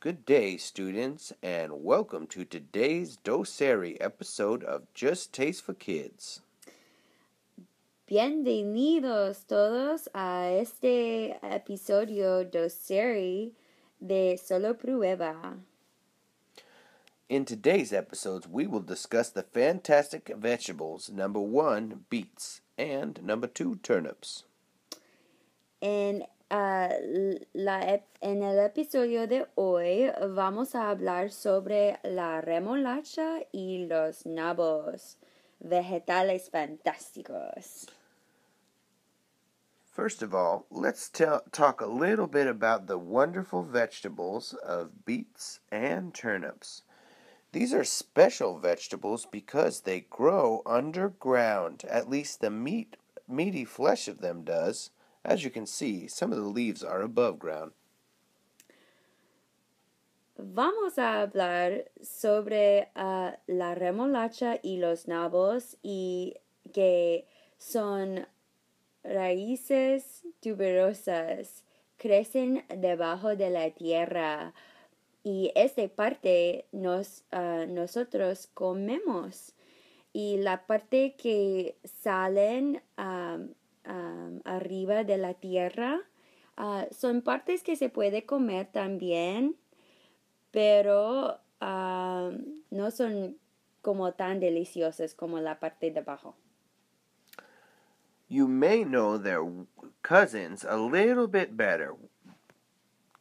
Good day, students, and welcome to today's Doseri episode of Just Taste for Kids. Bienvenidos todos a este episodio Doceri de Solo Prueba. In today's episodes, we will discuss the fantastic vegetables number one, beets, and number two, turnips. In uh, la, en el episodio de hoy vamos a hablar sobre la remolacha y los nabos, vegetales fantásticos. First of all, let's tell, talk a little bit about the wonderful vegetables of beets and turnips. These are special vegetables because they grow underground, at least the meat, meaty flesh of them does. As you can see, some of the leaves are above ground. Vamos a hablar sobre ah, la remolacha y los nabos y que son raíces tuberosas, crecen debajo de la tierra y esta parte nos, ah, nosotros comemos y la parte que salen ah, arriba de la tierra. Ah, son partes que se puede comer también, pero no son como tan deliciosas como la parte de abajo. You may know their cousins a little bit better.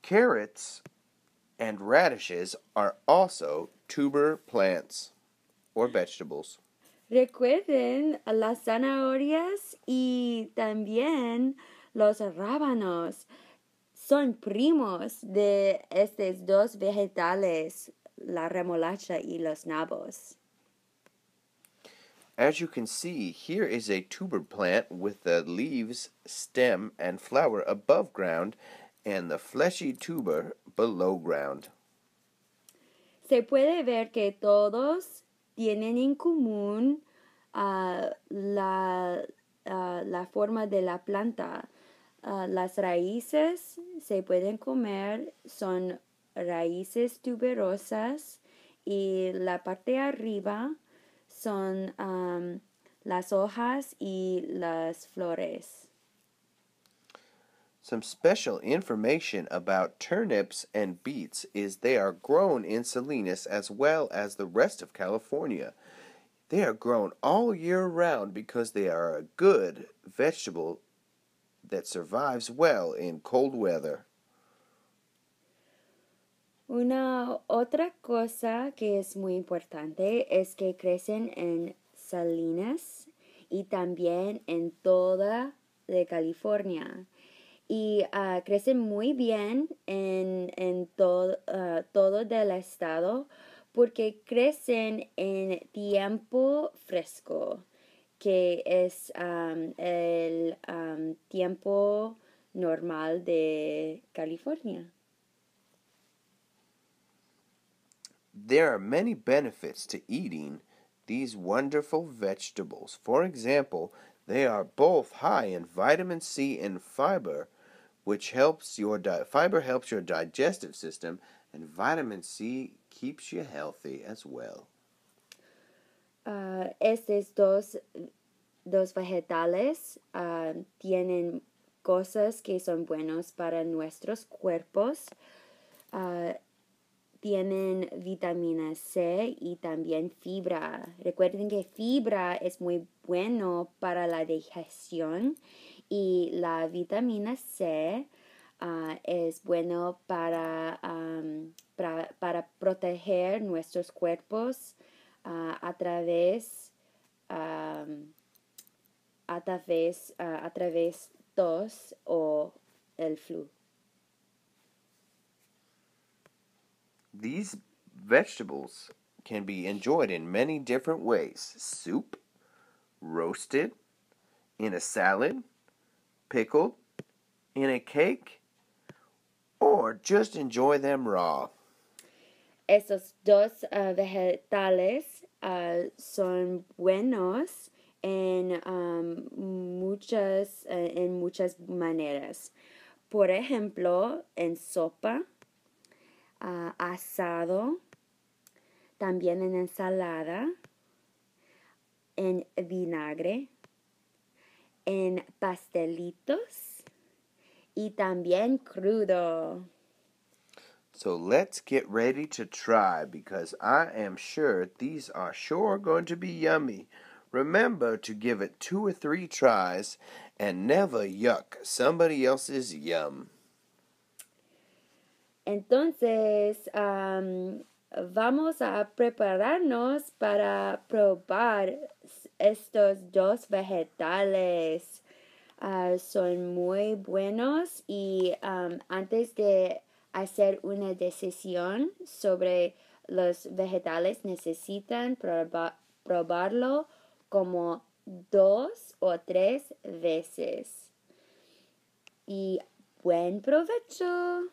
Carrots and radishes are also tuber plants or vegetables. Recuerden las zanahorias y también los rábanos. Son primos de estos dos vegetales, la remolacha y los nabos. As you can see, here is a tuber plant with the leaves, stem, and flower above ground and the fleshy tuber below ground. Se puede ver que todos tienen en común uh, la, uh, la, forma de la planta. Uh, las raíces se pueden comer, son raíces tuberosas y la parte arriba son um, las hojas y las flores. Some special information about turnips and beets is they are grown in Salinas as well as the rest of California. They are grown all year round because they are a good vegetable that survives well in cold weather. Una otra cosa que es muy importante es que crecen en salinas y también en toda de California. Y uh, crecen muy bien en, en to uh, todo del estado porque crecen en tiempo fresco, que es um, el um, tiempo normal de California. There are many benefits to eating these wonderful vegetables. For example, they are both high in vitamin C and fiber, which helps your di- fiber helps your digestive system vitamin C keeps you healthy as well. Ah, estos dos, dos vegetales ah, tienen cosas que son buenos para nuestros cuerpos. Ah, tienen vitamina C y también fibra. Recuerden que fibra es muy bueno para la digestión y la vitamina C uh, es bueno para, um, para, para, proteger nuestros cuerpos uh, a través, um, a través, uh, a través tos o el flu. These vegetables can be enjoyed in many different ways soup, roasted, in a salad, pickled, in a cake, or just enjoy them raw. Esos dos ah, vegetales ah, son buenos en muchas eh, en muchas maneras. Por ejemplo, en sopa, ah, asado, también en ensalada, en vinagre, en pastelitos y también crudo. So let's get ready to try because I am sure these are sure going to be yummy. Remember to give it two or three tries and never yuck somebody else's yum. Entonces, um, vamos a prepararnos para probar estos dos vegetales. Ah, son muy buenos y antes de hacer una decisión sobre los vegetales necesitan probarlo como dos o tres veces. Y buen provecho.